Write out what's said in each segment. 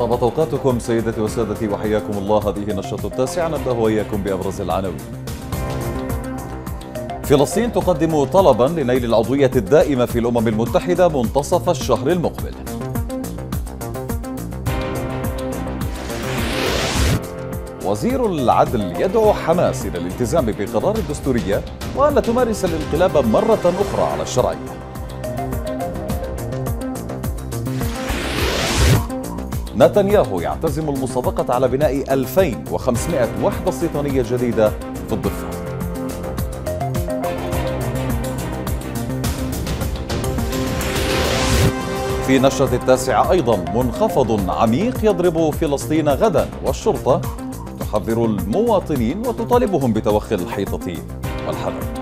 طابت اوقاتكم سيدتي وسادتي وحياكم الله هذه نشره التاسعه نبدا واياكم بابرز العناوين. فلسطين تقدم طلبا لنيل العضويه الدائمه في الامم المتحده منتصف الشهر المقبل. وزير العدل يدعو حماس الى الالتزام بقرار الدستوريه وان تمارس الانقلاب مره اخرى على الشرعيه. نتنياهو يعتزم المسابقة على بناء 2500 وحدة استيطانية جديدة في الضفة في نشرة التاسعة أيضا منخفض عميق يضرب فلسطين غدا والشرطة تحذر المواطنين وتطالبهم بتوخي الحيطة والحذر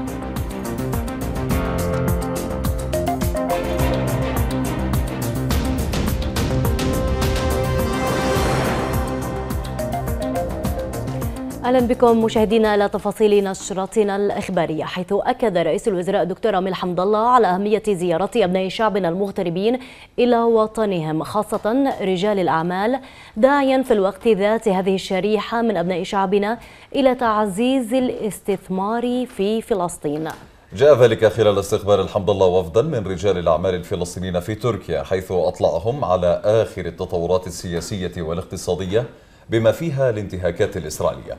اهلا بكم مشاهدينا الى تفاصيل نشرتنا الاخباريه حيث اكد رئيس الوزراء الدكتور امين حمد الله على اهميه زياره ابناء شعبنا المغتربين الى وطنهم خاصه رجال الاعمال داعيا في الوقت ذات هذه الشريحه من ابناء شعبنا الى تعزيز الاستثمار في فلسطين. جاء ذلك خلال استقبال الحمد الله وفدا من رجال الأعمال الفلسطينيين في تركيا حيث أطلعهم على آخر التطورات السياسية والاقتصادية بما فيها الانتهاكات الإسرائيلية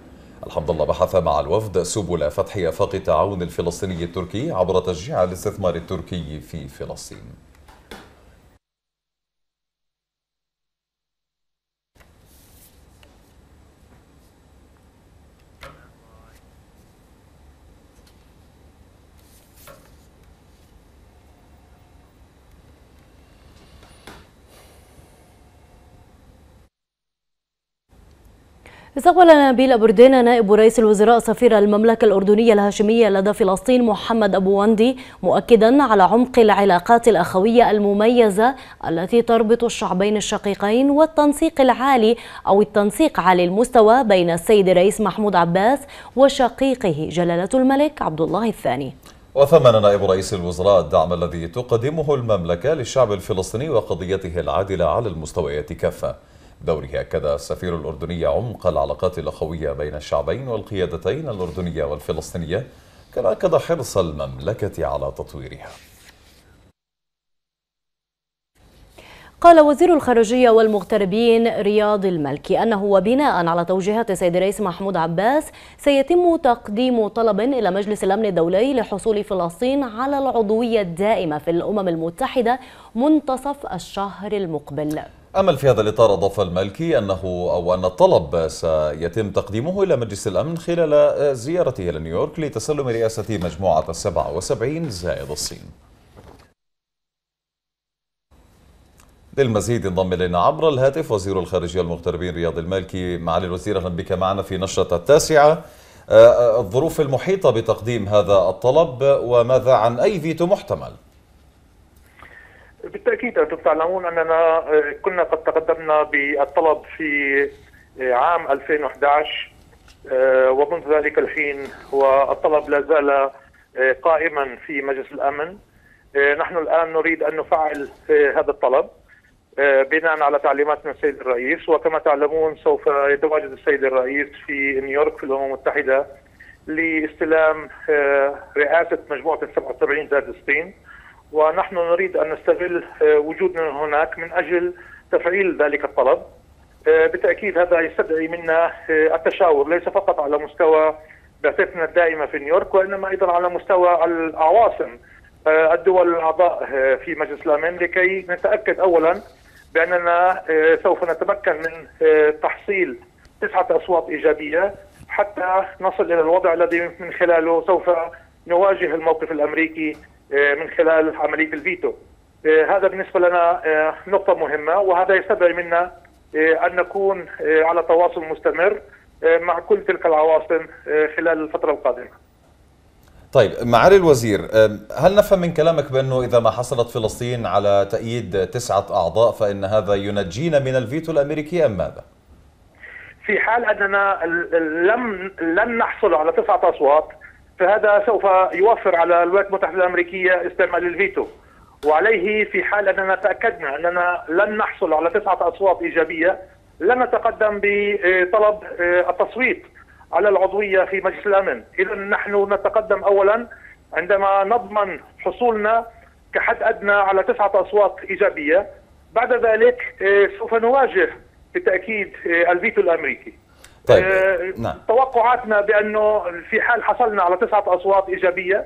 الحمد الله بحث مع الوفد سبل فتح آفاق التعاون الفلسطيني التركي عبر تشجيع الاستثمار التركي في فلسطين استقبل نبيل أبردين نائب رئيس الوزراء سفير المملكة الأردنية الهاشمية لدى فلسطين محمد أبو وندي مؤكدا على عمق العلاقات الأخوية المميزة التي تربط الشعبين الشقيقين والتنسيق العالي أو التنسيق عالي المستوى بين السيد الرئيس محمود عباس وشقيقه جلالة الملك عبد الله الثاني وثمن نائب رئيس الوزراء الدعم الذي تقدمه المملكة للشعب الفلسطيني وقضيته العادلة على المستويات كافة دوره أكد السفير الأردني عمق العلاقات الأخوية بين الشعبين والقيادتين الأردنية والفلسطينية كما أكد حرص المملكة على تطويرها قال وزير الخارجية والمغتربين رياض الملكي أنه وبناء على توجيهات السيد الرئيس محمود عباس سيتم تقديم طلب إلى مجلس الأمن الدولي لحصول فلسطين على العضوية الدائمة في الأمم المتحدة منتصف الشهر المقبل أمل في هذا الإطار أضاف المالكي أنه أو أن الطلب سيتم تقديمه إلى مجلس الأمن خلال زيارته إلى نيويورك لتسلم رئاسة مجموعة السبعة وسبعين زائد الصين للمزيد انضم الينا عبر الهاتف وزير الخارجيه المغتربين رياض المالكي معالي الوزير اهلا بك معنا في نشره التاسعه آه، آه، الظروف المحيطه بتقديم هذا الطلب وماذا عن اي فيتو محتمل؟ بالتاكيد انتم تعلمون اننا آه، كنا قد تقدمنا بالطلب في آه، عام 2011 آه، ومنذ ذلك الحين والطلب لا زال قائما في مجلس الامن نحن الان نريد ان نفعل هذا الطلب بناء على تعليمات من السيد الرئيس وكما تعلمون سوف يتواجد السيد الرئيس في نيويورك في الامم المتحده لاستلام رئاسه مجموعه ال 77 ذات 60 ونحن نريد أن نستغل آه، وجودنا هناك من أجل تفعيل ذلك الطلب آه، بالتأكيد هذا يستدعي منا آه، التشاور ليس فقط على مستوى بعثتنا الدائمة في نيويورك وإنما أيضا على مستوى العواصم الدول الأعضاء في مجلس الأمن لكي نتأكد أولا بأننا سوف نتمكن من تحصيل تسعة أصوات إيجابية حتى نصل إلى الوضع الذي من خلاله سوف نواجه الموقف الأمريكي آه، من خلال عمليه الفيتو آه، هذا بالنسبه لنا آه، نقطه مهمه وهذا يستدعي منا ان نكون على تواصل مستمر مع كل تلك العواصم خلال الفتره القادمه طيب معالي الوزير هل نفهم من كلامك بأنه إذا ما حصلت فلسطين على تأييد تسعة أعضاء فإن هذا ينجينا من الفيتو الأمريكي أم ماذا؟ في حال أننا لم لن نحصل على تسعة أصوات فهذا سوف يوفر على الولايات المتحده الامريكيه استعمال الفيتو وعليه في حال اننا تاكدنا اننا لن نحصل على تسعه اصوات ايجابيه لن نتقدم بطلب آه، التصويت على العضويه في مجلس الامن، اذا نحن نتقدم اولا عندما نضمن حصولنا كحد ادنى على تسعه اصوات ايجابيه، بعد ذلك آه، سوف نواجه بالتاكيد آه، الفيتو الامريكي. طيب. آه، نعم. توقعاتنا بانه في حال حصلنا على تسعه اصوات ايجابيه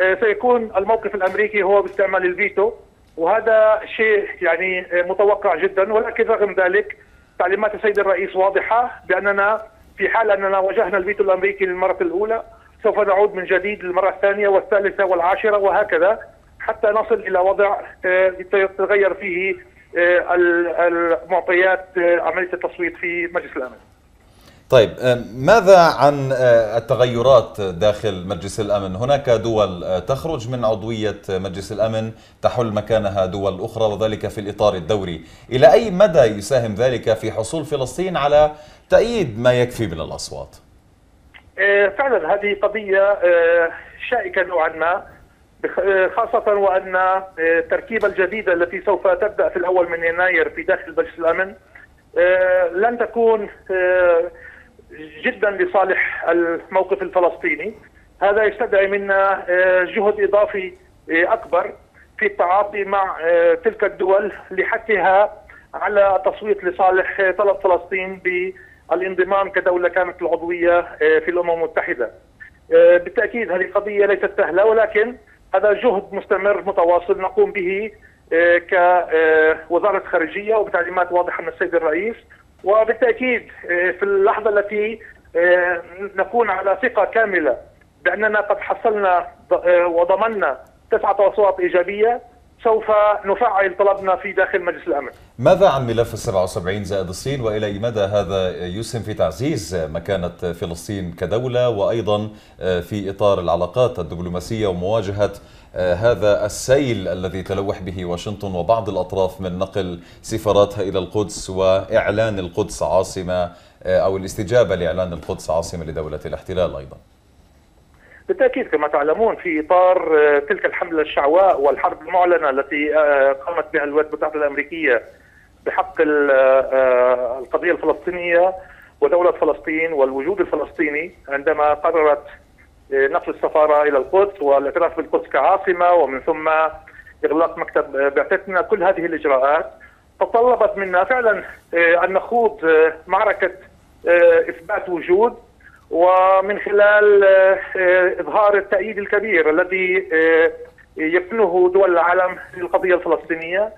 آه، سيكون الموقف الامريكي هو باستعمال الفيتو وهذا شيء يعني آه، متوقع جدا ولكن رغم ذلك تعليمات السيد الرئيس واضحه باننا في حال اننا واجهنا الفيتو الامريكي للمره الاولى سوف نعود من جديد للمره الثانيه والثالثه والعاشره وهكذا حتى نصل الى وضع تتغير فيه المعطيات عمليه التصويت في مجلس الامن. طيب آه، ماذا عن آه، التغيرات داخل مجلس الامن؟ هناك دول آه، تخرج من عضويه مجلس الامن تحل مكانها دول اخرى وذلك في الاطار الدوري، الى اي مدى يساهم ذلك في حصول فلسطين على تأييد ما يكفي من الاصوات؟ فعلا هذه قضيه شائكه نوعا ما خاصة وأن التركيبة الجديدة التي سوف تبدأ في الأول من يناير في داخل مجلس الأمن لن تكون جدا لصالح الموقف الفلسطيني هذا يستدعي منا آه، جهد اضافي آه، اكبر في التعاطي مع آه، تلك الدول لحثها على التصويت لصالح طلب فلسطين بالانضمام كدوله كانت العضويه في الامم المتحده. بالتاكيد هذه قضيه ليست سهله ولكن هذا جهد مستمر متواصل نقوم به كوزاره خارجيه وبتعليمات واضحه من السيد الرئيس وبالتاكيد آه، في اللحظه التي آه، نكون على ثقه كامله باننا قد حصلنا آه، وضمننا تسعه اصوات ايجابيه سوف نفعل طلبنا في داخل مجلس الامن. ماذا عن ملف ال 77 زائد الصين والى اي مدى هذا يسهم في تعزيز مكانه فلسطين كدوله وايضا آه، في اطار العلاقات الدبلوماسيه ومواجهه آه، هذا السيل الذي تلوح به واشنطن وبعض الاطراف من نقل سفاراتها الى القدس واعلان القدس عاصمه آه، او الاستجابه لاعلان القدس عاصمه لدوله الاحتلال ايضا. بالتاكيد كما تعلمون في اطار آه، تلك الحمله الشعواء والحرب المعلنه التي آه، قامت بها الولايات المتحده الامريكيه بحق آه، القضيه الفلسطينيه ودوله فلسطين والوجود الفلسطيني عندما قررت نقل السفاره الى القدس والاعتراف بالقدس كعاصمه ومن ثم اغلاق مكتب بعثتنا كل هذه الاجراءات تطلبت منا فعلا ان نخوض معركه اثبات وجود ومن خلال آه، إظهار التأييد الكبير الذي آه، يكنه دول العالم للقضية الفلسطينية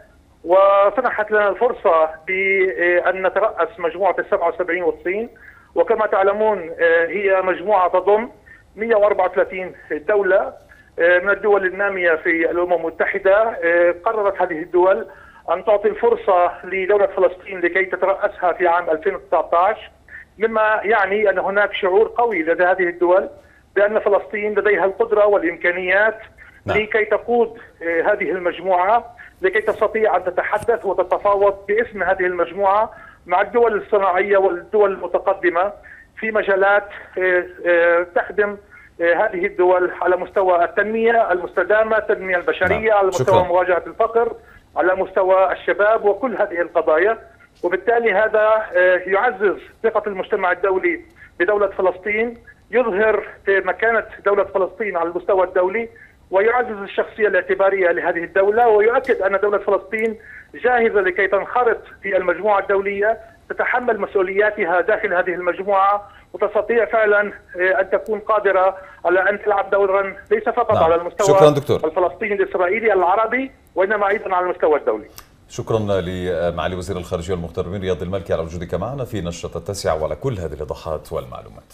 وسنحت لنا الفرصة بأن نترأس مجموعة ال 77 والصين وكما تعلمون آه، هي مجموعة تضم 134 دولة من الدول النامية في الأمم المتحدة قررت هذه الدول أن تعطي الفرصة لدولة فلسطين لكي تترأسها في عام 2019 مما يعني ان هناك شعور قوي لدى هذه الدول بان فلسطين لديها القدره والامكانيات نعم. لكي تقود آه، هذه المجموعه لكي تستطيع ان تتحدث وتتفاوض باسم هذه المجموعه مع الدول الصناعيه والدول المتقدمه في مجالات آه، آه، تخدم هذه الدول على مستوى التنميه المستدامه، التنميه البشريه، نعم. على مستوى شكرا. مواجهه الفقر، على مستوى الشباب وكل هذه القضايا. وبالتالي هذا آه، يعزز ثقة المجتمع الدولي بدولة فلسطين يظهر في مكانة دولة فلسطين على المستوى الدولي ويعزز الشخصية الاعتبارية لهذه الدولة ويؤكد أن دولة فلسطين جاهزة لكي تنخرط في المجموعة الدولية تتحمل مسؤولياتها داخل هذه المجموعة وتستطيع فعلا آه، أن تكون قادرة على أن تلعب دورا ليس فقط نعم. على المستوى شكرا دكتور. الفلسطيني الإسرائيلي العربي وإنما أيضا على المستوى الدولي شكرا لمعالي وزير الخارجية والمختار رياض المالكي على وجودك معنا في نشرة التاسعة وعلى كل هذه الإيضاحات والمعلومات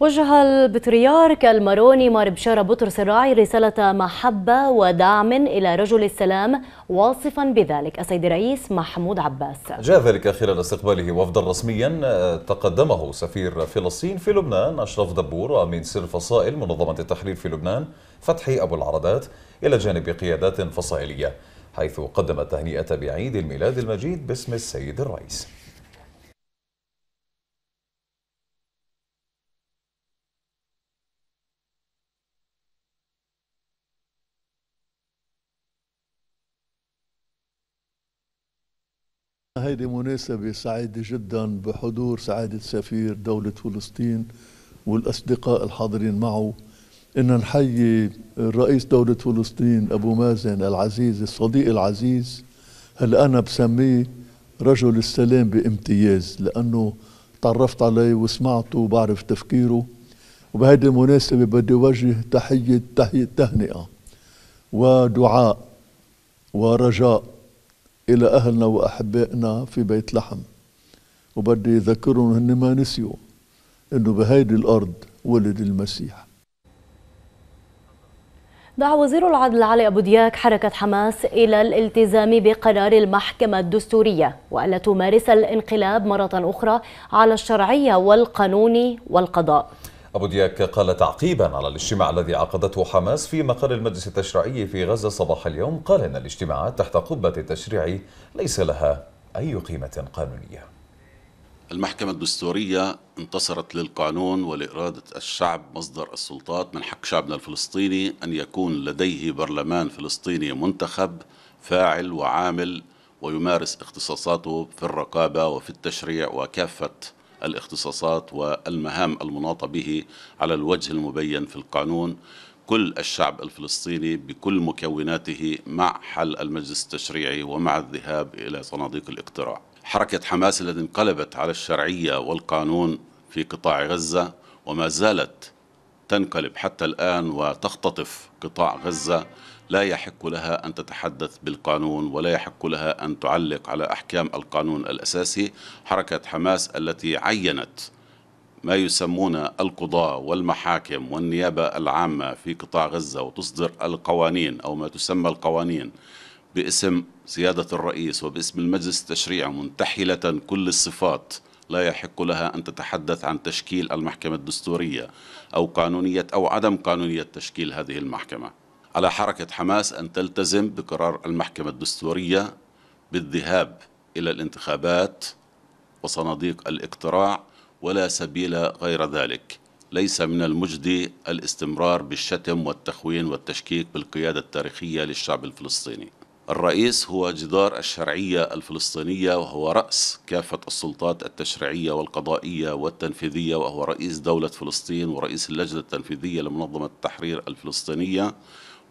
وجه البطريرك الماروني مار بشارة بطرس الراعي رسالة محبة ودعم إلى رجل السلام واصفا بذلك السيد الرئيس محمود عباس جاء ذلك خلال استقباله وفدا رسميا تقدمه سفير فلسطين في لبنان أشرف دبور من سر فصائل منظمة التحرير في لبنان فتحي أبو العربات إلى جانب قيادات فصائلية حيث قدم التهنئة بعيد الميلاد المجيد باسم السيد الرئيس هذه مناسبة سعيدة جدا بحضور سعادة سفير دولة فلسطين والأصدقاء الحاضرين معه ان نحيي الرئيس دولة فلسطين ابو مازن العزيز الصديق العزيز هلا انا بسميه رجل السلام بامتياز لانه تعرفت عليه وسمعته وبعرف تفكيره وبهذه المناسبة بدي وجه تحية تحية تهنئة ودعاء ورجاء إلى أهلنا وأحبائنا في بيت لحم وبدي أذكرهم هن ما نسيوا إنه بهيدي الأرض ولد المسيح دعا وزير العدل علي أبو دياك حركة حماس إلى الالتزام بقرار المحكمة الدستورية وألا تمارس الانقلاب مرة أخرى على الشرعية والقانون والقضاء أبو دياك قال تعقيبا على الاجتماع الذي عقدته حماس في مقر المجلس التشريعي في غزة صباح اليوم قال إن الاجتماعات تحت قبة التشريع ليس لها أي قيمة قانونية المحكمة الدستورية انتصرت للقانون ولإرادة الشعب مصدر السلطات من حق شعبنا الفلسطيني أن يكون لديه برلمان فلسطيني منتخب فاعل وعامل ويمارس اختصاصاته في الرقابة وفي التشريع وكافة الاختصاصات والمهام المناطة به على الوجه المبين في القانون كل الشعب الفلسطيني بكل مكوناته مع حل المجلس التشريعي ومع الذهاب إلى صناديق الاقتراع حركة حماس التي انقلبت على الشرعية والقانون في قطاع غزة وما زالت تنقلب حتى الآن وتختطف قطاع غزة لا يحق لها أن تتحدث بالقانون ولا يحق لها أن تعلق على أحكام القانون الأساسي حركة حماس التي عينت ما يسمون القضاة والمحاكم والنيابة العامة في قطاع غزة وتصدر القوانين أو ما تسمى القوانين باسم سيادة الرئيس وباسم المجلس التشريعي منتحلة كل الصفات لا يحق لها أن تتحدث عن تشكيل المحكمة الدستورية أو قانونية أو عدم قانونية تشكيل هذه المحكمة على حركة حماس أن تلتزم بقرار المحكمة الدستورية بالذهاب إلى الانتخابات وصناديق الاقتراع ولا سبيل غير ذلك ليس من المجدي الاستمرار بالشتم والتخوين والتشكيك بالقيادة التاريخية للشعب الفلسطيني الرئيس هو جدار الشرعية الفلسطينية وهو رأس كافة السلطات التشريعية والقضائية والتنفيذية وهو رئيس دولة فلسطين ورئيس اللجنة التنفيذية لمنظمة التحرير الفلسطينية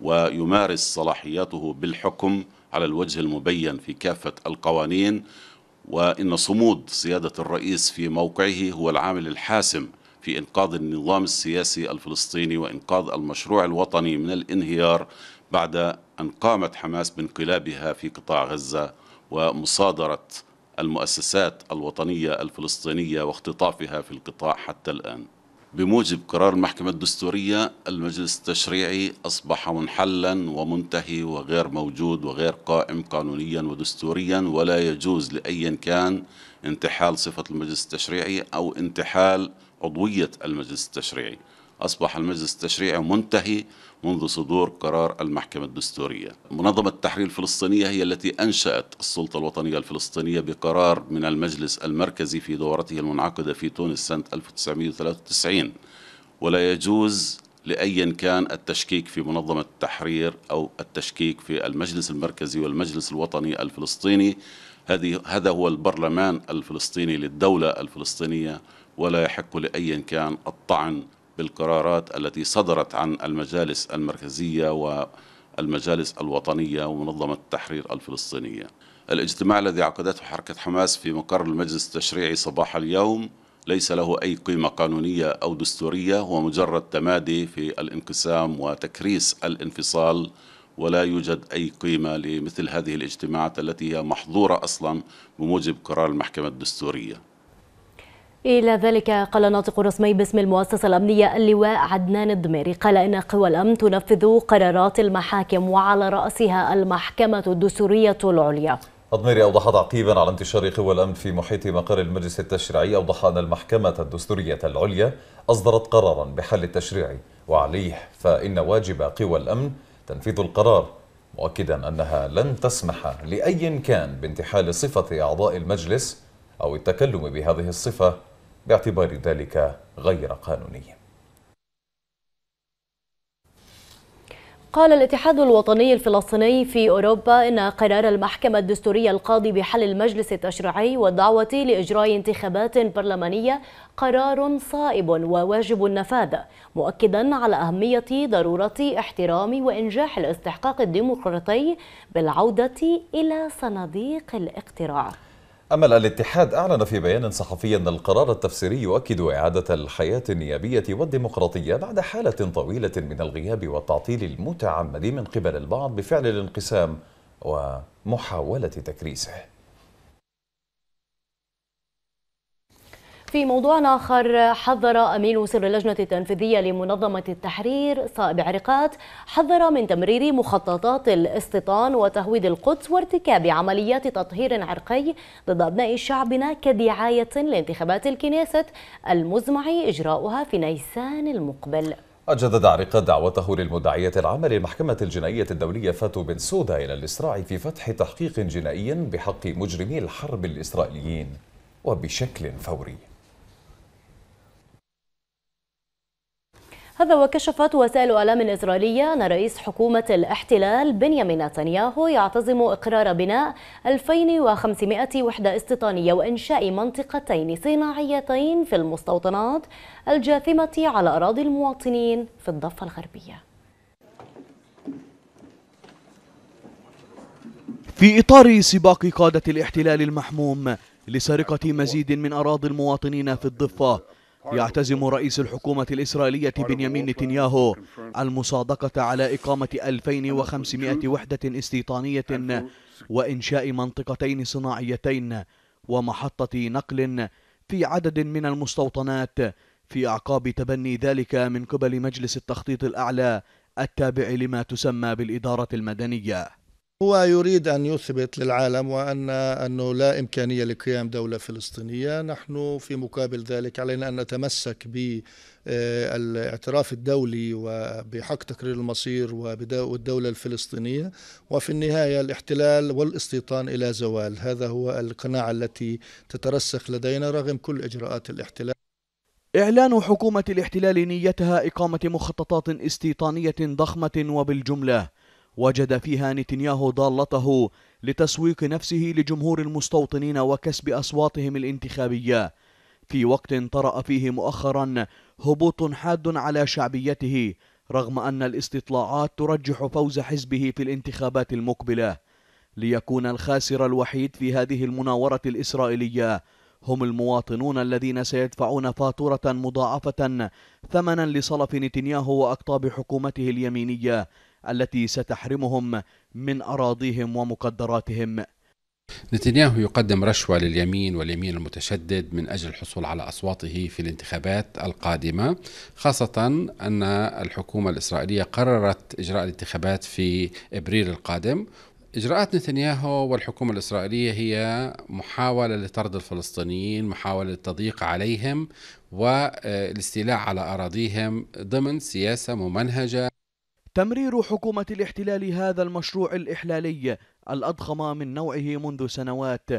ويمارس صلاحياته بالحكم على الوجه المبين في كافة القوانين وإن صمود سيادة الرئيس في موقعه هو العامل الحاسم في إنقاذ النظام السياسي الفلسطيني وإنقاذ المشروع الوطني من الانهيار بعد أن قامت حماس بانقلابها في قطاع غزة ومصادرة المؤسسات الوطنية الفلسطينية واختطافها في القطاع حتى الآن بموجب قرار المحكمة الدستورية المجلس التشريعي أصبح منحلا ومنتهي وغير موجود وغير قائم قانونيا ودستوريا ولا يجوز لأيا كان انتحال صفة المجلس التشريعي أو انتحال عضوية المجلس التشريعي أصبح المجلس التشريعي منتهي منذ صدور قرار المحكمة الدستورية منظمة التحرير الفلسطينية هي التي أنشأت السلطة الوطنية الفلسطينية بقرار من المجلس المركزي في دورته المنعقدة في تونس سنة 1993 ولا يجوز لأيا كان التشكيك في منظمة التحرير أو التشكيك في المجلس المركزي والمجلس الوطني الفلسطيني هذه هذا هو البرلمان الفلسطيني للدولة الفلسطينية ولا يحق لأيا كان الطعن بالقرارات التي صدرت عن المجالس المركزية والمجالس الوطنية ومنظمة التحرير الفلسطينية الاجتماع الذي عقدته حركة حماس في مقر المجلس التشريعي صباح اليوم ليس له أي قيمة قانونية أو دستورية هو مجرد تمادي في الانقسام وتكريس الانفصال ولا يوجد أي قيمة لمثل هذه الاجتماعات التي هي محظورة أصلا بموجب قرار المحكمة الدستورية إلى ذلك قال ناطق رسمي باسم المؤسسة الأمنية اللواء عدنان الضميري قال إن قوى الأمن تنفذ قرارات المحاكم وعلى رأسها المحكمة الدستورية العليا الضميري أوضح تعقيبا على انتشار قوى الأمن في محيط مقر المجلس التشريعي أوضح أن المحكمة الدستورية العليا أصدرت قرارا بحل التشريع وعليه فإن واجب قوى الأمن تنفيذ القرار مؤكدا أنها لن تسمح لأي كان بانتحال صفة أعضاء المجلس أو التكلم بهذه الصفة باعتبار ذلك غير قانوني قال الاتحاد الوطني الفلسطيني في أوروبا إن قرار المحكمة الدستورية القاضي بحل المجلس التشريعي والدعوة لإجراء انتخابات برلمانية قرار صائب وواجب النفاذ مؤكدا على أهمية ضرورة احترام وإنجاح الاستحقاق الديمقراطي بالعودة إلى صناديق الاقتراع أما الاتحاد أعلن في بيان صحفي أن القرار التفسيري يؤكد إعادة الحياة النيابية والديمقراطية بعد حالة طويلة من الغياب والتعطيل المتعمد من قبل البعض بفعل الانقسام ومحاولة تكريسه في موضوع آخر حذر أمين سر اللجنة التنفيذية لمنظمة التحرير صائب عرقات حذر من تمرير مخططات الاستيطان وتهويد القدس وارتكاب عمليات تطهير عرقي ضد أبناء شعبنا كدعاية لانتخابات الكنيست المزمع إجراؤها في نيسان المقبل أجدد عريق دعوته للمدعية العامة للمحكمة الجنائية الدولية فاتو بن سودا إلى الإسراع في فتح تحقيق جنائي بحق مجرمي الحرب الإسرائيليين وبشكل فوري هذا وكشفت وسائل اعلام إسرائيلية أن رئيس حكومة الاحتلال بنيامين نتنياهو يعتزم إقرار بناء 2500 وحدة استيطانية وإنشاء منطقتين صناعيتين في المستوطنات الجاثمة على أراضي المواطنين في الضفة الغربية في إطار سباق قادة الاحتلال المحموم لسرقة مزيد من أراضي المواطنين في الضفة يعتزم رئيس الحكومة الإسرائيلية بنيامين نتنياهو المصادقة على إقامة 2500 وحدة استيطانية وإنشاء منطقتين صناعيتين ومحطة نقل في عدد من المستوطنات في أعقاب تبني ذلك من قبل مجلس التخطيط الأعلى التابع لما تسمى بالإدارة المدنية هو يريد أن يثبت للعالم وأن أنه لا إمكانية لقيام دولة فلسطينية نحن في مقابل ذلك علينا أن نتمسك ب آه، الاعتراف الدولي وبحق تقرير المصير والدولة الفلسطينية وفي النهاية الاحتلال والاستيطان إلى زوال هذا هو القناعة التي تترسخ لدينا رغم كل إجراءات الاحتلال إعلان حكومة الاحتلال نيتها إقامة مخططات استيطانية ضخمة وبالجملة وجد فيها نتنياهو ضالته لتسويق نفسه لجمهور المستوطنين وكسب أصواتهم الانتخابية في وقت طرأ فيه مؤخرا هبوط حاد على شعبيته رغم أن الاستطلاعات ترجح فوز حزبه في الانتخابات المقبلة ليكون الخاسر الوحيد في هذه المناورة الإسرائيلية هم المواطنون الذين سيدفعون فاتورة مضاعفة ثمنا لصلف نتنياهو وأقطاب حكومته اليمينية التي ستحرمهم من أراضيهم ومقدراتهم نتنياهو يقدم رشوة لليمين واليمين المتشدد من أجل الحصول على أصواته في الانتخابات القادمة خاصة أن الحكومة الإسرائيلية قررت إجراء الانتخابات في إبريل القادم إجراءات نتنياهو والحكومة الإسرائيلية هي محاولة لطرد الفلسطينيين محاولة للتضييق عليهم والاستيلاء على أراضيهم ضمن سياسة ممنهجة تمرير حكومة الاحتلال هذا المشروع الإحلالي الأضخم من نوعه منذ سنوات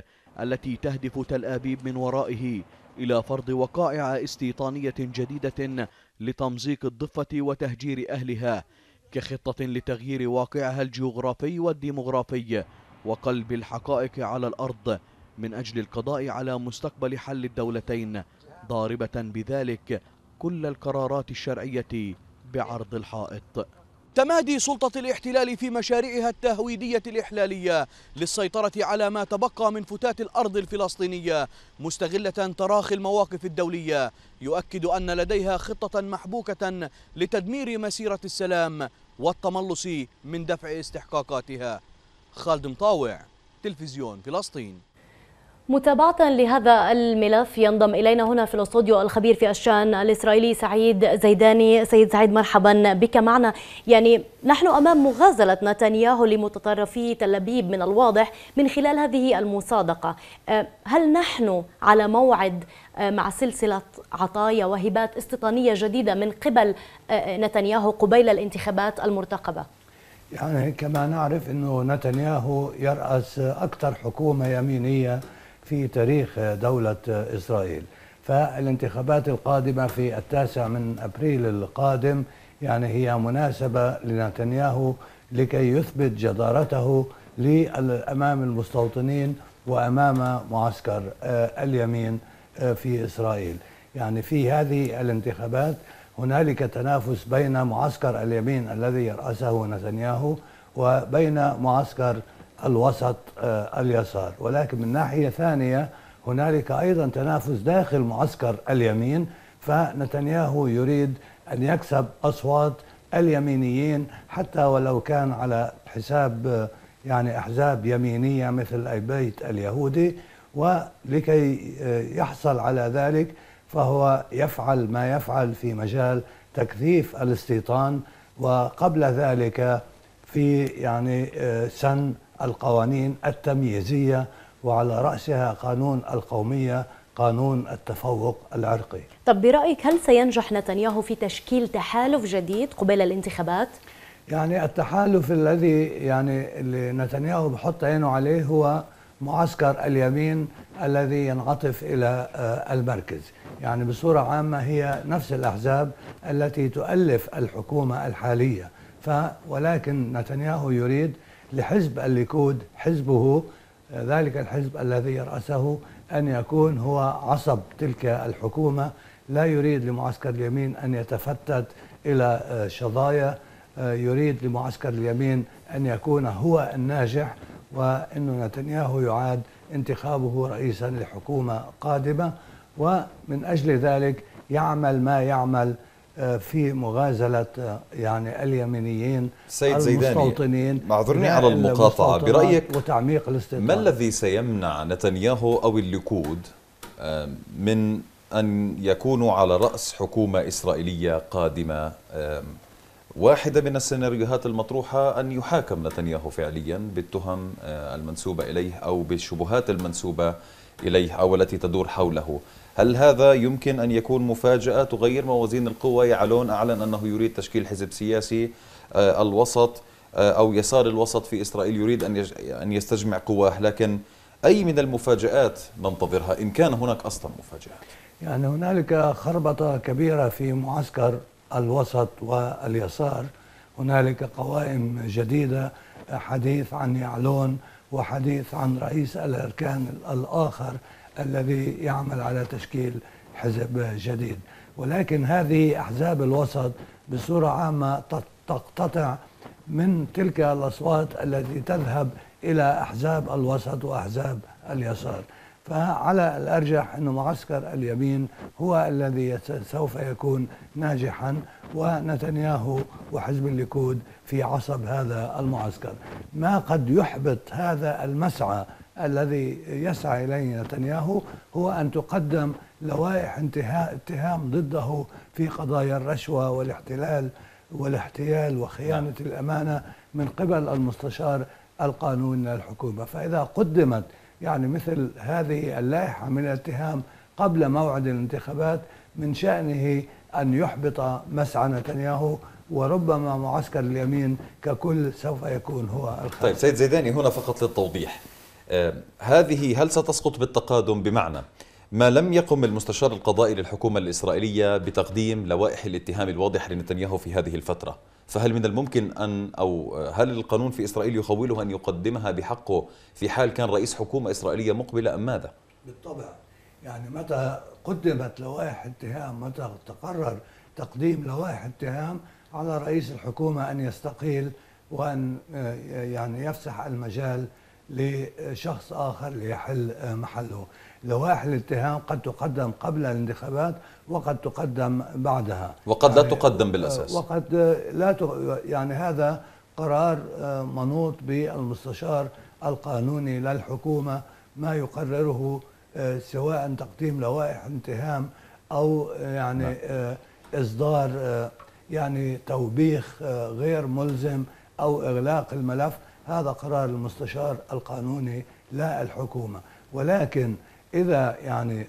التي تهدف تل أبيب من ورائه إلى فرض وقائع استيطانية جديدة لتمزيق الضفة وتهجير أهلها كخطة لتغيير واقعها الجغرافي والديمغرافي وقلب الحقائق على الأرض من أجل القضاء على مستقبل حل الدولتين ضاربة بذلك كل القرارات الشرعية بعرض الحائط تمادي سلطة الاحتلال في مشاريعها التهويدية الإحلالية للسيطرة على ما تبقى من فتات الأرض الفلسطينية مستغلة تراخي المواقف الدولية يؤكد أن لديها خطة محبوكة لتدمير مسيرة السلام والتملص من دفع استحقاقاتها خالد مطاوع تلفزيون فلسطين متابعة لهذا الملف ينضم إلينا هنا في الاستوديو الخبير في الشأن الإسرائيلي سعيد زيداني سيد سعيد مرحبا بك معنا يعني نحن أمام مغازلة نتنياهو لمتطرفي تل أبيب من الواضح من خلال هذه المصادقة أه، هل نحن على موعد أه، مع سلسلة عطايا وهبات استيطانية جديدة من قبل أه، نتنياهو قبيل الانتخابات المرتقبة؟ يعني كما نعرف أنه نتنياهو يرأس أكثر حكومة يمينية في تاريخ دولة إسرائيل فالانتخابات القادمة في التاسع من أبريل القادم يعني هي مناسبة لنتنياهو لكي يثبت جدارته أمام المستوطنين وأمام معسكر آه، اليمين آه، في إسرائيل يعني في هذه الانتخابات هنالك تنافس بين معسكر اليمين الذي يرأسه نتنياهو وبين معسكر الوسط آه، اليسار ولكن من ناحية ثانية هنالك أيضا تنافس داخل معسكر اليمين فنتنياهو يريد أن يكسب أصوات اليمينيين حتى ولو كان على حساب آه، يعني أحزاب يمينية مثل البيت اليهودي ولكي آه، يحصل على ذلك فهو يفعل ما يفعل في مجال تكثيف الاستيطان وقبل ذلك في يعني سن القوانين التمييزية وعلى رأسها قانون القومية قانون التفوق العرقي طب برأيك هل سينجح نتنياهو في تشكيل تحالف جديد قبيل الانتخابات؟ يعني التحالف الذي يعني اللي نتنياهو بحط عينه عليه هو معسكر اليمين الذي ينعطف الى آه، المركز يعني بصوره عامه هي نفس الاحزاب التي تؤلف الحكومه الحاليه ف ولكن نتنياهو يريد لحزب الليكود حزبه ذلك الحزب الذي يرأسه أن يكون هو عصب تلك الحكومة لا يريد لمعسكر اليمين أن يتفتت إلى آه، شظايا آه، يريد لمعسكر اليمين أن يكون هو الناجح وأن نتنياهو يعاد انتخابه رئيسا لحكومة قادمة ومن أجل ذلك يعمل ما يعمل في مغازلة يعني اليمنيين سيد زيداني معذرني على المقاطعة برأيك وتعميق ما الذي سيمنع نتنياهو أو الليكود آه، من أن يكونوا على رأس حكومة إسرائيلية قادمة آه، واحدة من السيناريوهات المطروحة أن يحاكم نتنياهو فعليا بالتهم آه، المنسوبة إليه أو بالشبهات المنسوبة إليه أو التي تدور حوله هل هذا يمكن أن يكون مفاجأة تغير موازين القوى يعلون أعلن أنه يريد تشكيل حزب سياسي آه، الوسط آه، أو يسار الوسط في إسرائيل يريد أن يستجمع قواه لكن أي من المفاجآت ننتظرها إن كان هناك أصلا مفاجآت يعني هنالك خربطة كبيرة في معسكر الوسط واليسار هنالك قوائم جديدة حديث عن يعلون وحديث عن رئيس الأركان الآخر الذي يعمل على تشكيل حزب جديد ولكن هذه أحزاب الوسط بصورة عامة تقتطع من تلك الأصوات التي تذهب إلى أحزاب الوسط وأحزاب اليسار فعلى الأرجح أن معسكر اليمين هو الذي سوف يكون ناجحا ونتنياهو وحزب الليكود في عصب هذا المعسكر ما قد يحبط هذا المسعى الذي يسعى اليه نتنياهو هو ان تقدم لوائح انتهاء اتهام ضده في قضايا الرشوه والاحتلال والاحتيال وخيانه نعم. الامانه من قبل المستشار القانون للحكومه، فاذا قدمت يعني مثل هذه اللائحه من الاتهام قبل موعد الانتخابات من شانه أن يحبط مسعى نتنياهو وربما معسكر اليمين ككل سوف يكون هو الخاسر طيب سيد زيداني هنا فقط للتوضيح آه هذه هل ستسقط بالتقادم بمعنى ما لم يقم المستشار القضائي للحكومة الإسرائيلية بتقديم لوائح الاتهام الواضح لنتنياهو في هذه الفترة فهل من الممكن أن أو هل القانون في إسرائيل يخوله أن يقدمها بحقه في حال كان رئيس حكومة إسرائيلية مقبلة أم ماذا؟ بالطبع يعني متى قدمت لوائح اتهام متى تقرر تقديم لوائح اتهام على رئيس الحكومة أن يستقيل وأن آه، يعني يفسح المجال لشخص آخر ليحل آه، محله لوائح الاتهام قد تقدم قبل الانتخابات وقد تقدم بعدها وقد يعني لا تقدم آه، بالأساس وقد لا يعني هذا قرار منوط بالمستشار القانوني للحكومة ما يقرره آه، سواء تقديم لوائح انتهام او يعني نعم. آه، اصدار آه، يعني توبيخ غير ملزم او اغلاق الملف هذا قرار المستشار القانوني لا الحكومه ولكن اذا يعني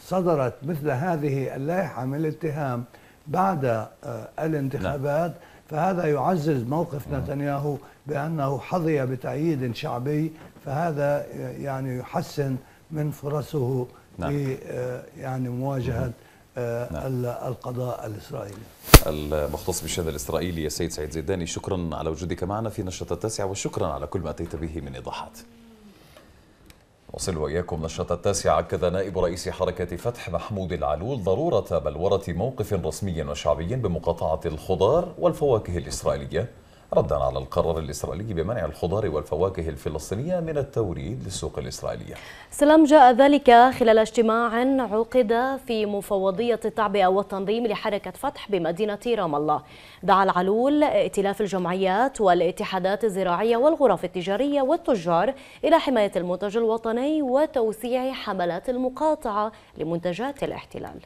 صدرت مثل هذه اللائحه من الاتهام بعد الانتخابات نعم. فهذا يعزز موقف نعم. نتنياهو بانه حظي بتأييد شعبي فهذا يعني يحسن من فرصه نعم. في آه، يعني مواجهة آه، نعم. القضاء الإسرائيلي المختص بالشأن الإسرائيلي السيد سعيد زيداني شكرا على وجودك معنا في نشرة التاسعة وشكرا على كل ما أتيت به من إيضاحات نصل وإياكم نشرة التاسعة أكد نائب رئيس حركة فتح محمود العلول ضرورة بلورة موقف رسمي وشعبي بمقاطعة الخضار والفواكه الإسرائيلية ردا على القرار الإسرائيلي بمنع الخضار والفواكه الفلسطينية من التوريد للسوق الإسرائيلية سلام جاء ذلك خلال اجتماع عقد في مفوضية التعبئة والتنظيم لحركة فتح بمدينة رام الله دعا العلول ائتلاف الجمعيات والاتحادات الزراعية والغرف التجارية والتجار إلى حماية المنتج الوطني وتوسيع حملات المقاطعة لمنتجات الاحتلال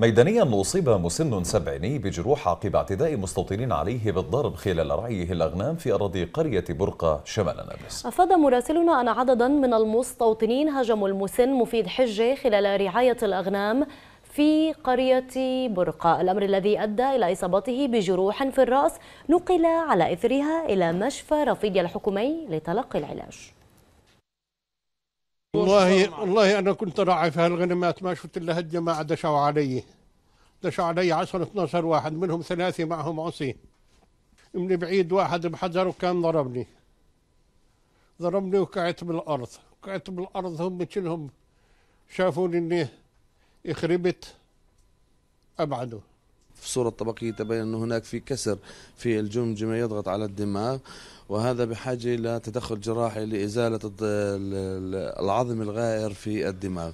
ميدانيا أصيب مسن سبعيني بجروح عقب اعتداء مستوطنين عليه بالضرب خلال رعيه الأغنام في أراضي قرية برقة شمال نابلس أفاد مراسلنا أن عددا من المستوطنين هاجموا المسن مفيد حجة خلال رعاية الأغنام في قرية برقة الأمر الذي أدى إلى إصابته بجروح في الرأس نقل على إثرها إلى مشفى رفيد الحكومي لتلقي العلاج والله والله انا كنت راعي في هالغنمات ما شفت الا هالجماعه دشوا علي دشوا علي 10 12 واحد منهم ثلاثه معهم عصي من بعيد واحد بحجر وكان ضربني ضربني وقعت بالارض وقعت بالارض هم كلهم شافوني اني خربت ابعدوا في الصورة الطبقية تبين أن هناك في كسر في الجمجمة يضغط على الدماغ وهذا بحاجة إلى تدخل جراحي لإزالة العظم الغائر في الدماغ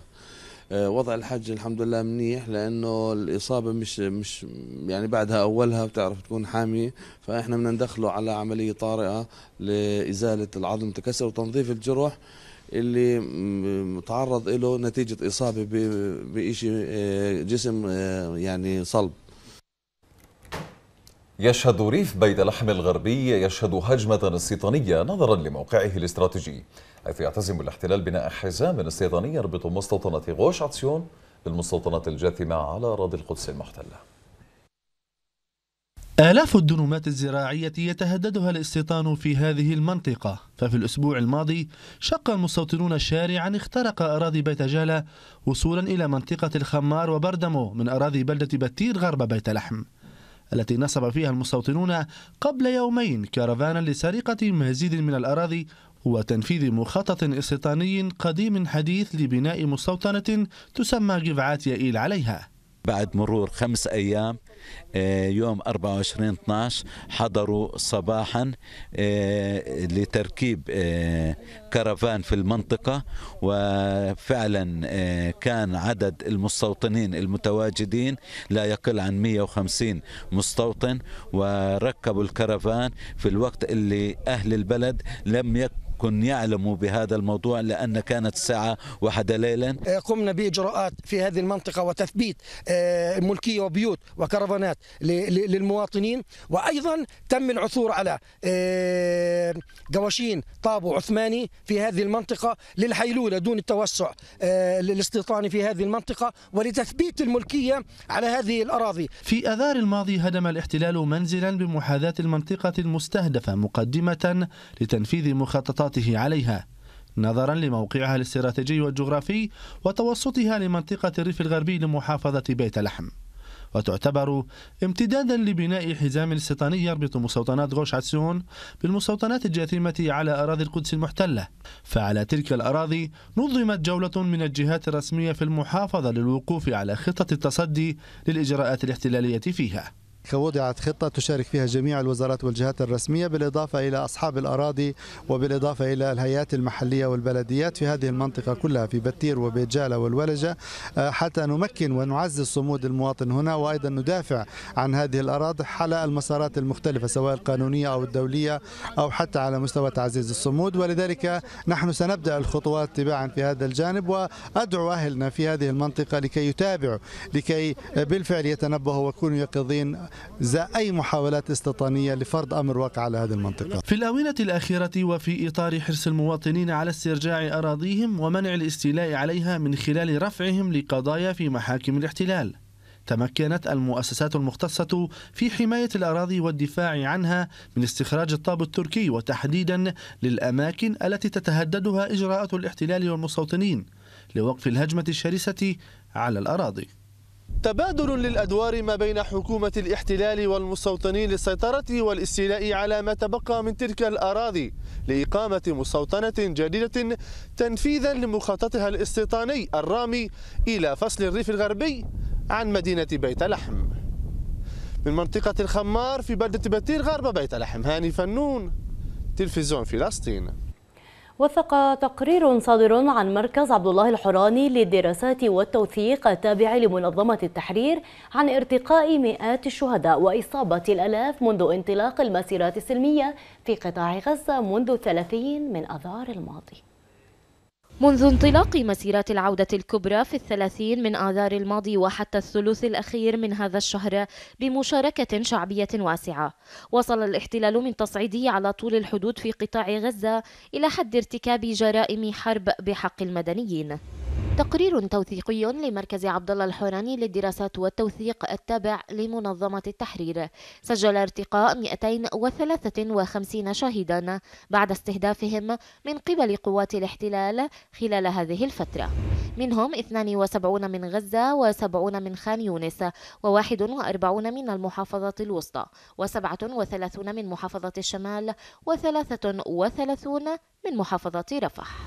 آه، وضع الحج الحمد لله منيح لانه الاصابه مش مش يعني بعدها اولها بتعرف تكون حاميه فاحنا بدنا ندخله على عمليه طارئه لازاله العظم تكسر وتنظيف الجرح اللي تعرض له نتيجه اصابه بشيء آه، جسم آه، يعني صلب يشهد ريف بيت لحم الغربي يشهد هجمة استيطانية نظرا لموقعه الاستراتيجي حيث يعتزم الاحتلال بناء حزام استيطاني يربط مستوطنة غوش عطسيون بالمستوطنات الجاثمة على أراضي القدس المحتلة آلاف الدنومات الزراعية يتهددها الاستيطان في هذه المنطقة ففي الأسبوع الماضي شق المستوطنون شارعا اخترق أراضي بيت جالة وصولا إلى منطقة الخمار وبردمو من أراضي بلدة بتير غرب بيت لحم التي نصب فيها المستوطنون قبل يومين كرفانا لسرقة مزيد من الأراضي وتنفيذ مخطط استيطاني قديم حديث لبناء مستوطنة تسمى جفعات يائيل عليها بعد مرور خمس أيام آه، يوم 24 12 حضروا صباحا آه، لتركيب آه، كرفان في المنطقة وفعلا كان عدد المستوطنين المتواجدين لا يقل عن 150 مستوطن وركبوا الكرفان في الوقت اللي أهل البلد لم يكن يكن يعلم بهذا الموضوع لأن كانت الساعة واحدة ليلا آه، قمنا بإجراءات في هذه المنطقة وتثبيت آه، ملكية وبيوت وكرفانات للمواطنين وأيضا تم العثور على جواشين آه، طابو عثماني في هذه المنطقة للحيلولة دون التوسع الاستيطاني في هذه المنطقة ولتثبيت الملكية على هذه الأراضي في أذار الماضي هدم الاحتلال منزلا بمحاذاة المنطقة المستهدفة مقدمة لتنفيذ مخططات وسيطرته عليها نظرا لموقعها الاستراتيجي والجغرافي وتوسطها لمنطقة الريف الغربي لمحافظة بيت لحم وتعتبر امتدادا لبناء حزام استيطاني يربط مستوطنات غوش عسيون بالمستوطنات الجاثمة على أراضي القدس المحتلة فعلى تلك الأراضي نظمت جولة من الجهات الرسمية في المحافظة للوقوف على خطة التصدي للإجراءات الاحتلالية فيها فوضعت خطة تشارك فيها جميع الوزارات والجهات الرسمية بالإضافة إلى أصحاب الأراضي وبالإضافة إلى الهيئات المحلية والبلديات في هذه المنطقة كلها في بتير وبيجالة والولجة آه، حتى نمكن ونعزز صمود المواطن هنا وأيضا ندافع عن هذه الأراضي على المسارات المختلفة سواء القانونية أو الدولية أو حتى على مستوى تعزيز الصمود ولذلك نحن سنبدأ الخطوات تباعا في هذا الجانب وأدعو أهلنا في هذه المنطقة لكي يتابعوا لكي بالفعل يتنبهوا ويكونوا يقظين زاء أي محاولات استيطانية لفرض أمر واقع على هذه المنطقة في الآونة الأخيرة وفي إطار حرص المواطنين على استرجاع أراضيهم ومنع الاستيلاء عليها من خلال رفعهم لقضايا في محاكم الاحتلال تمكنت المؤسسات المختصة في حماية الأراضي والدفاع عنها من استخراج الطاب التركي وتحديدا للأماكن التي تتهددها إجراءات الاحتلال والمستوطنين لوقف الهجمة الشرسة على الأراضي تبادل للأدوار ما بين حكومة الاحتلال والمستوطنين للسيطرة والاستيلاء على ما تبقى من تلك الأراضي لإقامة مستوطنة جديدة تنفيذا لمخططها الاستيطاني الرامي إلى فصل الريف الغربي عن مدينة بيت لحم من منطقة الخمار في بلدة بتير غرب بيت لحم هاني فنون تلفزيون فلسطين وثق تقرير صادر عن مركز عبد الله الحراني للدراسات والتوثيق التابع لمنظمة التحرير عن ارتقاء مئات الشهداء وإصابة الألاف منذ انطلاق المسيرات السلمية في قطاع غزة منذ 30 من أذار الماضي منذ انطلاق مسيرات العودة الكبرى في الثلاثين من آذار الماضي وحتى الثلث الأخير من هذا الشهر بمشاركة شعبية واسعة وصل الاحتلال من تصعيده على طول الحدود في قطاع غزة إلى حد ارتكاب جرائم حرب بحق المدنيين تقرير توثيقي لمركز عبد الله الحوراني للدراسات والتوثيق التابع لمنظمة التحرير سجل ارتقاء 253 شهيدا بعد استهدافهم من قبل قوات الاحتلال خلال هذه الفترة منهم 72 من غزة و70 من خان يونس و41 من المحافظة الوسطى و37 من محافظة الشمال و33 من محافظة رفح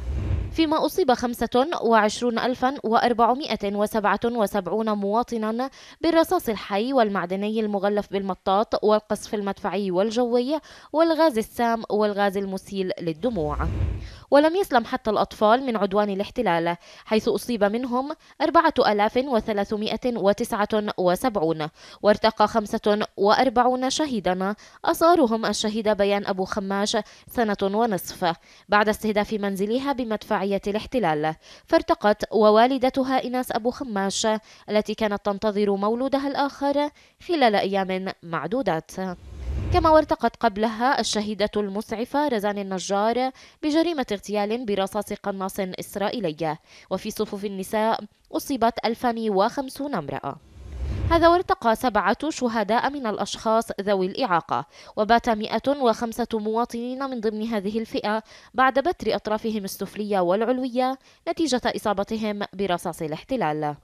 فيما أصيب 25477 مواطنا بالرصاص الحي والمعدني المغلف بالمطاط والقصف المدفعي والجوي والغاز السام والغاز المسيل للدموع ولم يسلم حتى الأطفال من عدوان الاحتلال حيث أصيب منهم 4379 وارتقى 45 شهيدا أصارهم الشهيدة بيان أبو خماش سنة ونصف بعد استهداف منزلها بمدفعية الاحتلال فارتقت ووالدتها إناس أبو خماش التي كانت تنتظر مولودها الآخر خلال أيام معدودات كما وارتقت قبلها الشهيدة المسعفة رزان النجار بجريمة اغتيال برصاص قناص إسرائيلية وفي صفوف النساء أصيبت 2050 امرأة هذا وارتقى سبعة شهداء من الأشخاص ذوي الإعاقة وبات 105 مواطنين من ضمن هذه الفئة بعد بتر أطرافهم السفلية والعلوية نتيجة إصابتهم برصاص الاحتلال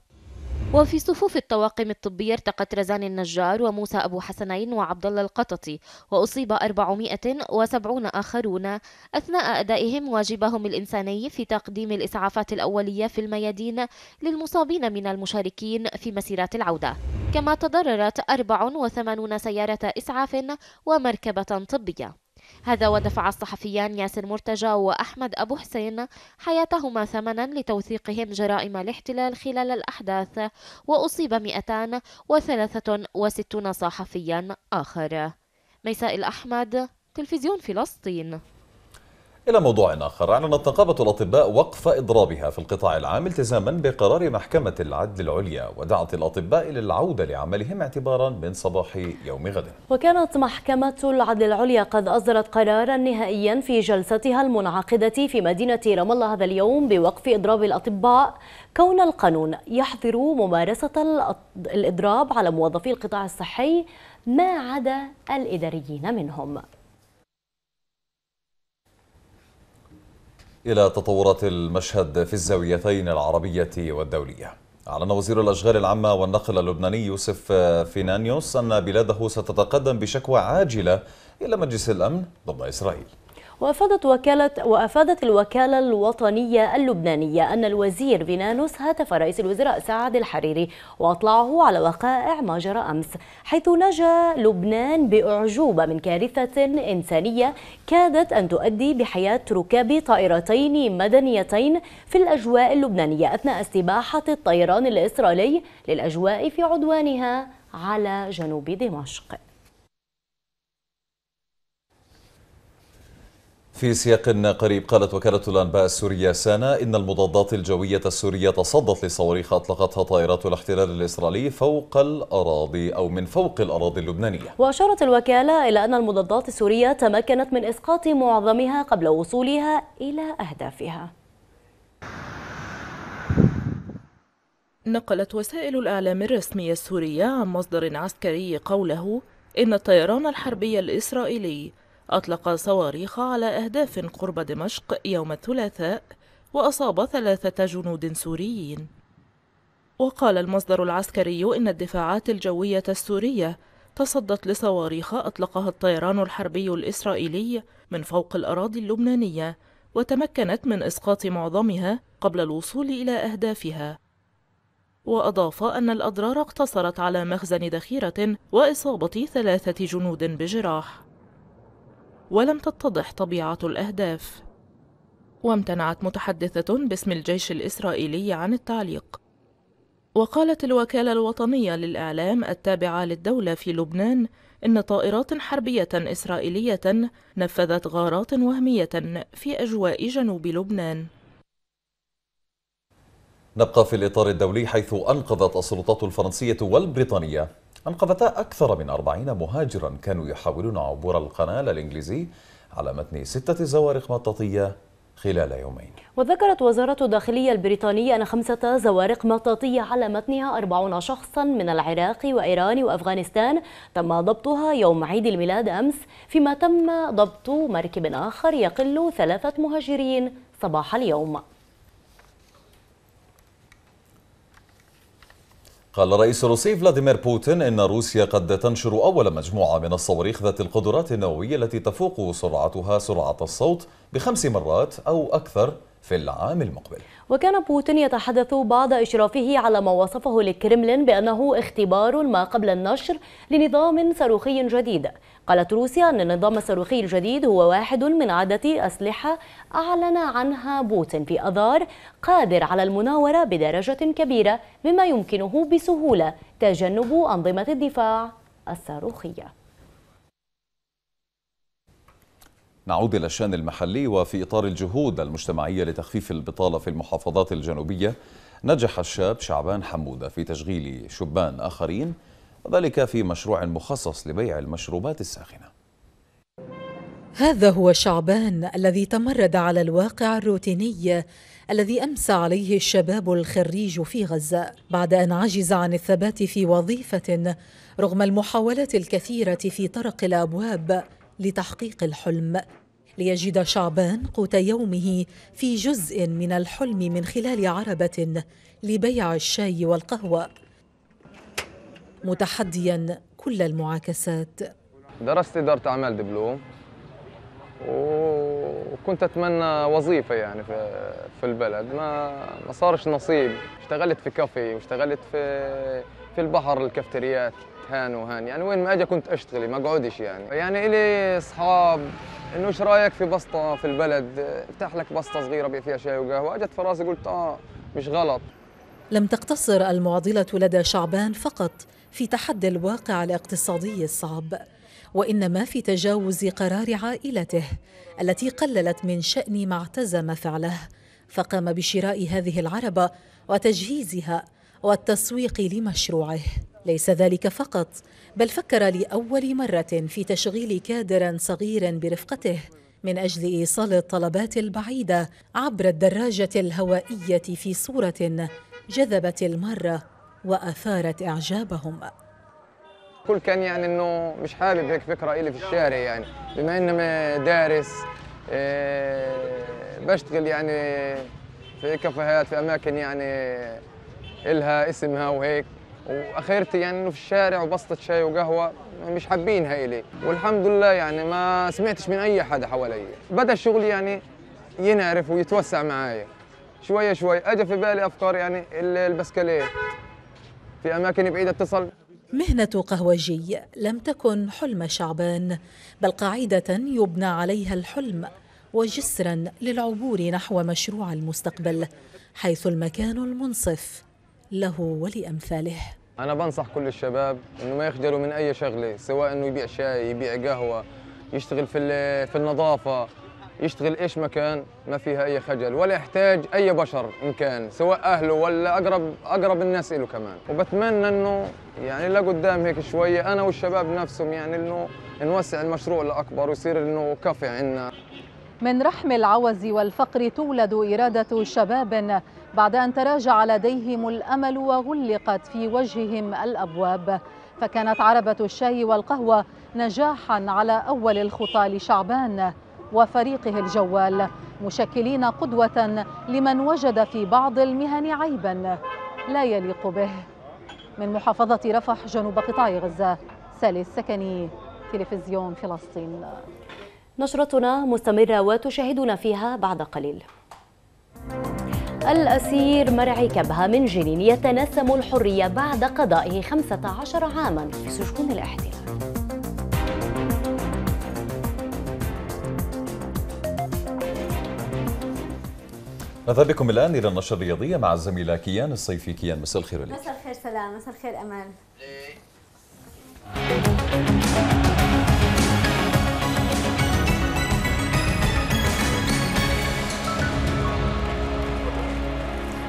وفي صفوف الطواقم الطبية ارتقت رزان النجار وموسى أبو حسنين وعبد الله القططي وأصيب 470 آخرون أثناء أدائهم واجبهم الإنساني في تقديم الإسعافات الأولية في الميادين للمصابين من المشاركين في مسيرات العودة كما تضررت 84 سيارة إسعاف ومركبة طبية هذا ودفع الصحفيان ياسر مرتجى وأحمد أبو حسين حياتهما ثمنا لتوثيقهم جرائم الاحتلال خلال الأحداث وأصيب 263 صحفيا آخر ميساء الأحمد تلفزيون فلسطين إلى موضوع آخر أعلنت نقابة الأطباء وقف إضرابها في القطاع العام التزاما بقرار محكمة العدل العليا ودعت الأطباء للعودة لعملهم اعتبارا من صباح يوم غد وكانت محكمة العدل العليا قد أصدرت قرارا نهائيا في جلستها المنعقدة في مدينة رام الله هذا اليوم بوقف إضراب الأطباء كون القانون يحظر ممارسة الإضراب على موظفي القطاع الصحي ما عدا الإداريين منهم إلى تطورات المشهد في الزاويتين العربية والدولية أعلن وزير الأشغال العامة والنقل اللبناني يوسف فينانيوس أن بلاده ستتقدم بشكوى عاجلة إلى مجلس الأمن ضد إسرائيل وأفادت وكالة وأفادت الوكالة الوطنية اللبنانية أن الوزير فينانوس هاتف رئيس الوزراء سعد الحريري وأطلعه على وقائع ما جرى أمس حيث نجا لبنان بأعجوبة من كارثة إنسانية كادت أن تؤدي بحياة ركاب طائرتين مدنيتين في الأجواء اللبنانية أثناء استباحة الطيران الإسرائيلي للأجواء في عدوانها على جنوب دمشق في سياق قريب قالت وكالة الأنباء السورية سانا إن المضادات الجوية السورية تصدت لصواريخ أطلقتها طائرات الاحتلال الإسرائيلي فوق الأراضي أو من فوق الأراضي اللبنانية وأشارت الوكالة إلى أن المضادات السورية تمكنت من إسقاط معظمها قبل وصولها إلى أهدافها نقلت وسائل الإعلام الرسمية السورية عن مصدر عسكري قوله إن الطيران الحربي الإسرائيلي أطلق صواريخ على أهداف قرب دمشق يوم الثلاثاء وأصاب ثلاثة جنود سوريين وقال المصدر العسكري إن الدفاعات الجوية السورية تصدت لصواريخ أطلقها الطيران الحربي الإسرائيلي من فوق الأراضي اللبنانية وتمكنت من إسقاط معظمها قبل الوصول إلى أهدافها وأضاف أن الأضرار اقتصرت على مخزن ذخيرة وإصابة ثلاثة جنود بجراح ولم تتضح طبيعة الأهداف وامتنعت متحدثة باسم الجيش الإسرائيلي عن التعليق وقالت الوكالة الوطنية للإعلام التابعة للدولة في لبنان إن طائرات حربية إسرائيلية نفذت غارات وهمية في أجواء جنوب لبنان نبقى في الإطار الدولي حيث أنقذت السلطات الفرنسية والبريطانية أنقذتا أكثر من 40 مهاجرا كانوا يحاولون عبور القنال الإنجليزي على متن ستة زوارق مطاطية خلال يومين وذكرت وزارة الداخلية البريطانية أن خمسة زوارق مطاطية على متنها 40 شخصا من العراق وإيران وأفغانستان تم ضبطها يوم عيد الميلاد أمس فيما تم ضبط مركب آخر يقل ثلاثة مهاجرين صباح اليوم قال الرئيس الروسي فلاديمير بوتين إن روسيا قد تنشر أول مجموعة من الصواريخ ذات القدرات النووية التي تفوق سرعتها سرعة الصوت بخمس مرات أو أكثر في العام المقبل وكان بوتين يتحدث بعد إشرافه على ما وصفه للكرملين بأنه اختبار ما قبل النشر لنظام صاروخي جديد قالت روسيا أن النظام الصاروخي الجديد هو واحد من عدة أسلحة أعلن عنها بوتين في أذار قادر على المناورة بدرجة كبيرة مما يمكنه بسهولة تجنب أنظمة الدفاع الصاروخية نعود إلى الشأن المحلي وفي إطار الجهود المجتمعية لتخفيف البطالة في المحافظات الجنوبية نجح الشاب شعبان حمودة في تشغيل شبان آخرين وذلك في مشروع مخصص لبيع المشروبات الساخنة هذا هو شعبان الذي تمرد على الواقع الروتيني الذي أمسى عليه الشباب الخريج في غزة بعد أن عجز عن الثبات في وظيفة رغم المحاولات الكثيرة في طرق الأبواب لتحقيق الحلم ليجد شعبان قوت يومه في جزء من الحلم من خلال عربة لبيع الشاي والقهوة متحديا كل المعاكسات درست إدارة أعمال دبلوم وكنت أتمنى وظيفة يعني في البلد ما ما صارش نصيب اشتغلت في كافي واشتغلت في في البحر الكافتريات هان وهان يعني وين ما اجي كنت اشتغلي ما اقعدش يعني يعني الي اصحاب انه ايش رايك في بسطه في البلد افتح لك بسطه صغيره بيع فيها شاي وقهوه اجت في راسي قلت اه مش غلط لم تقتصر المعضله لدى شعبان فقط في تحدي الواقع الاقتصادي الصعب وانما في تجاوز قرار عائلته التي قللت من شان ما اعتزم فعله فقام بشراء هذه العربه وتجهيزها والتسويق لمشروعه ليس ذلك فقط بل فكر لاول مره في تشغيل كادر صغير برفقته من اجل ايصال الطلبات البعيده عبر الدراجه الهوائيه في صوره جذبت المره وأثارت إعجابهم كل كان يعني انه مش حابب هيك فكره الي في الشارع يعني بما اني دارس آه، بشتغل يعني في كافيهات في اماكن يعني الها اسمها وهيك واخرتي يعني انه في الشارع وبسطه شاي وقهوه مش حابينها الي والحمد لله يعني ما سمعتش من اي حدا حوالي بدا الشغل يعني ينعرف ويتوسع معايا شويه شوي اجى في بالي افكار يعني البسكليه في أماكن بعيدة اتصل مهنة قهوجي لم تكن حلم شعبان بل قاعدة يبنى عليها الحلم وجسرا للعبور نحو مشروع المستقبل حيث المكان المنصف له ولأمثاله أنا بنصح كل الشباب إنه ما يخجلوا من أي شغلة سواء إنه يبيع شاي يبيع قهوة يشتغل في في النظافة يشتغل ايش مكان ما فيها اي خجل ولا يحتاج اي بشر ان كان سواء اهله ولا اقرب اقرب الناس له كمان وبتمنى انه يعني لقدام هيك شويه انا والشباب نفسهم يعني انه نوسع المشروع لاكبر ويصير انه كافي عندنا من رحم العوز والفقر تولد إرادة شباب بعد أن تراجع لديهم الأمل وغلقت في وجههم الأبواب فكانت عربة الشاي والقهوة نجاحا على أول الخطى لشعبان وفريقه الجوال مشكلين قدوة لمن وجد في بعض المهن عيبا لا يليق به من محافظة رفح جنوب قطاع غزة سالي السكني تلفزيون فلسطين نشرتنا مستمرة وتشاهدون فيها بعد قليل الأسير مرعي كبهة من جنين يتنسم الحرية بعد قضائه 15 عاما في سجون الاحتلال نذهب بكم الآن إلى النشرة الرياضية مع الزميلة كيان الصيفي كيان مساء الخير عليك مساء الخير سلام مساء الخير امل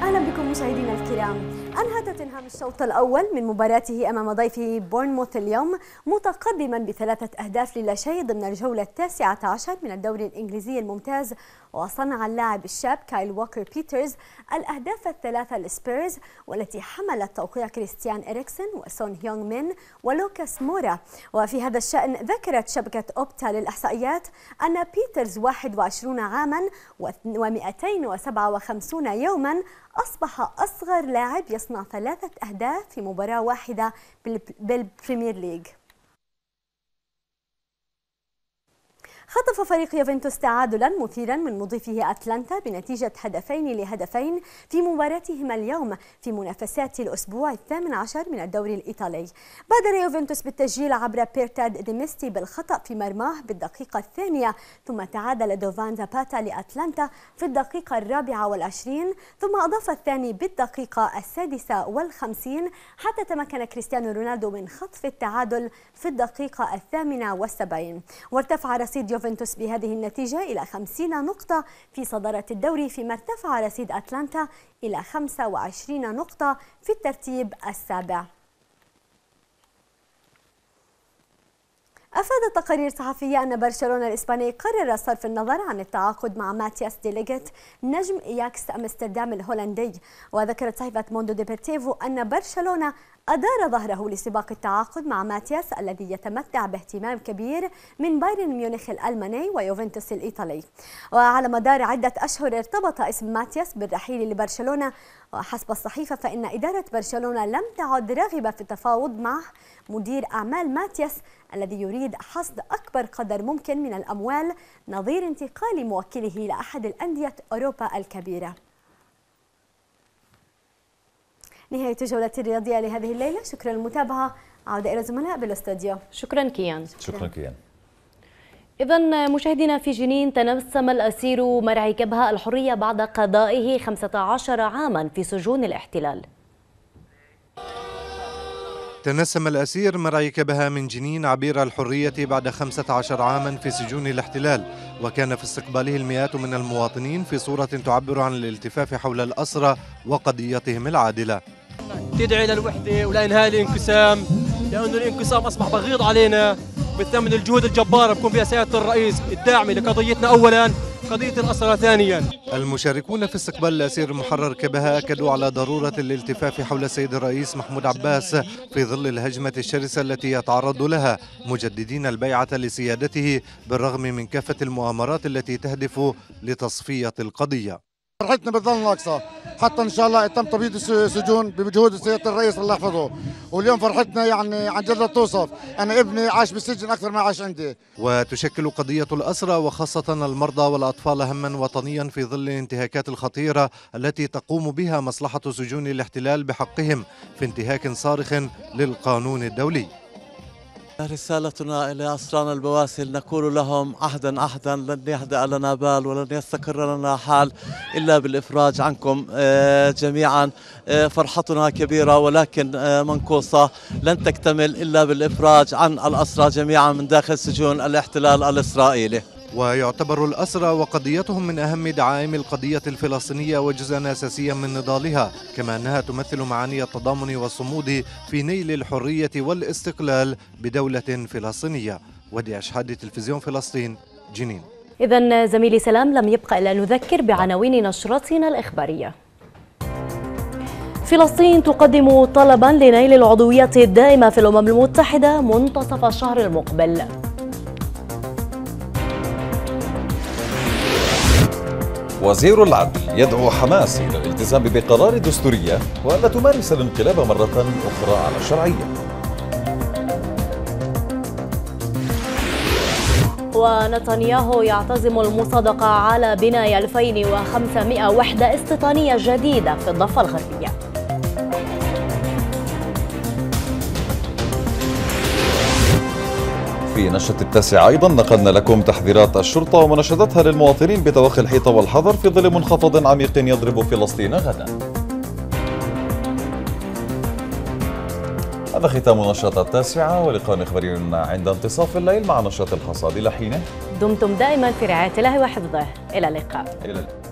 أهلا بكم مشاهدينا الكرام أنهى توتنهام الشوط الأول من مباراته أمام ضيفه بورنموث اليوم متقدما بثلاثة أهداف للا شيء ضمن الجولة التاسعة عشر من الدوري الإنجليزي الممتاز وصنع اللاعب الشاب كايل ووكر بيترز الأهداف الثلاثة لسبيرز والتي حملت توقيع كريستيان إريكسون وسون هيونغ مين ولوكاس مورا وفي هذا الشأن ذكرت شبكة أوبتا للإحصائيات أن بيترز 21 عاما و257 يوما أصبح أصغر لاعب يصنع ثلاثة أهداف في مباراة واحدة بالبريمير ليج خطف فريق يوفنتوس تعادلا مثيرا من مضيفه أتلانتا بنتيجة هدفين لهدفين في مباراتهما اليوم في منافسات الأسبوع الثامن عشر من الدوري الإيطالي بادر يوفنتوس بالتسجيل عبر بيرتاد ديميستي بالخطأ في مرماه بالدقيقة الثانية ثم تعادل دوفان زاباتا لأتلانتا في الدقيقة الرابعة والعشرين ثم أضاف الثاني بالدقيقة السادسة والخمسين حتى تمكن كريستيانو رونالدو من خطف التعادل في الدقيقة الثامنة والسبعين وارتفع رصيد يوفنتوس بهذه النتيجة إلى 50 نقطة في صدارة الدوري فيما ارتفع رصيد أتلانتا إلى 25 نقطة في الترتيب السابع أفادت تقارير صحفية أن برشلونة الإسباني قرر صرف النظر عن التعاقد مع ماتياس ديليجت نجم إياكس أمستردام الهولندي وذكرت صحيفة موندو ديبرتيفو أن برشلونة أدار ظهره لسباق التعاقد مع ماتياس الذي يتمتع باهتمام كبير من بايرن ميونخ الألماني ويوفنتوس الإيطالي وعلى مدار عدة أشهر ارتبط اسم ماتياس بالرحيل لبرشلونة وحسب الصحيفة فإن إدارة برشلونة لم تعد راغبة في التفاوض مع مدير أعمال ماتياس الذي يريد حصد أكبر قدر ممكن من الأموال نظير انتقال موكله إلى أحد الأندية أوروبا الكبيرة نهاية جولة الرياضية لهذه الليلة شكرا للمتابعة عودة إلى زملاء بالاستوديو شكرا كيان شكرا, شكرا كيان إذا مشاهدينا في جنين تنسم الأسير مرعي كبهة الحرية بعد قضائه 15 عاما في سجون الاحتلال تنسم الأسير مرعي كبهة من جنين عبير الحرية بعد 15 عاما في سجون الاحتلال وكان في استقباله المئات من المواطنين في صورة تعبر عن الالتفاف حول الأسرة وقضيتهم العادلة تدعي للوحدة ولإنهاء الانقسام لأن الانقسام أصبح بغيض علينا بالثمن الجهود الجبارة بكون فيها سيادة الرئيس الداعمة لقضيتنا أولا قضية الأسرى ثانيا المشاركون في استقبال الأسير المحرر كبها أكدوا على ضرورة الالتفاف حول السيد الرئيس محمود عباس في ظل الهجمة الشرسة التي يتعرض لها مجددين البيعة لسيادته بالرغم من كافة المؤامرات التي تهدف لتصفية القضية فرحتنا بالظل الأقصى حتى ان شاء الله يتم تبييض السجون بمجهود سياده الرئيس الله يحفظه واليوم فرحتنا يعني عن جد لا توصف انا ابني عاش بالسجن اكثر ما عاش عندي وتشكل قضيه الاسرى وخاصه المرضى والاطفال هما وطنيا في ظل الانتهاكات الخطيره التي تقوم بها مصلحه سجون الاحتلال بحقهم في انتهاك صارخ للقانون الدولي رسالتنا إلى أسرانا البواسل نقول لهم عهدا عهدا لن يهدأ لنا بال ولن يستقر لنا حال إلا بالإفراج عنكم آه، جميعا آه، فرحتنا كبيرة ولكن آه، منقوصة لن تكتمل إلا بالإفراج عن الأسرى جميعا من داخل سجون الاحتلال الإسرائيلي ويعتبر الأسرى وقضيتهم من أهم دعائم القضية الفلسطينية وجزءا أساسيا من نضالها كما أنها تمثل معاني التضامن والصمود في نيل الحرية والاستقلال بدولة فلسطينية ودي أشهاد تلفزيون فلسطين جنين إذا زميلي سلام لم يبقى إلا نذكر بعناوين نشرتنا الإخبارية فلسطين تقدم طلبا لنيل العضوية الدائمة في الأمم المتحدة منتصف الشهر المقبل وزير العدل يدعو حماس إلى الالتزام بقرار دستورية وألا تمارس الانقلاب مرة أخرى على الشرعية ونتنياهو يعتزم المصادقة على بناء 2500 وحدة استيطانية جديدة في الضفة الغربية في نشرة التاسعة أيضا نقلنا لكم تحذيرات الشرطة ومناشدتها للمواطنين بتوخي الحيطة والحذر في ظل منخفض عميق يضرب فلسطين غدا هذا ختام نشرة التاسعة ولقاء إخباري عند انتصاف الليل مع نشرة الحصاد إلى حينه دمتم دائما في رعاية الله وحفظه إلى اللقاء إلى اللقاء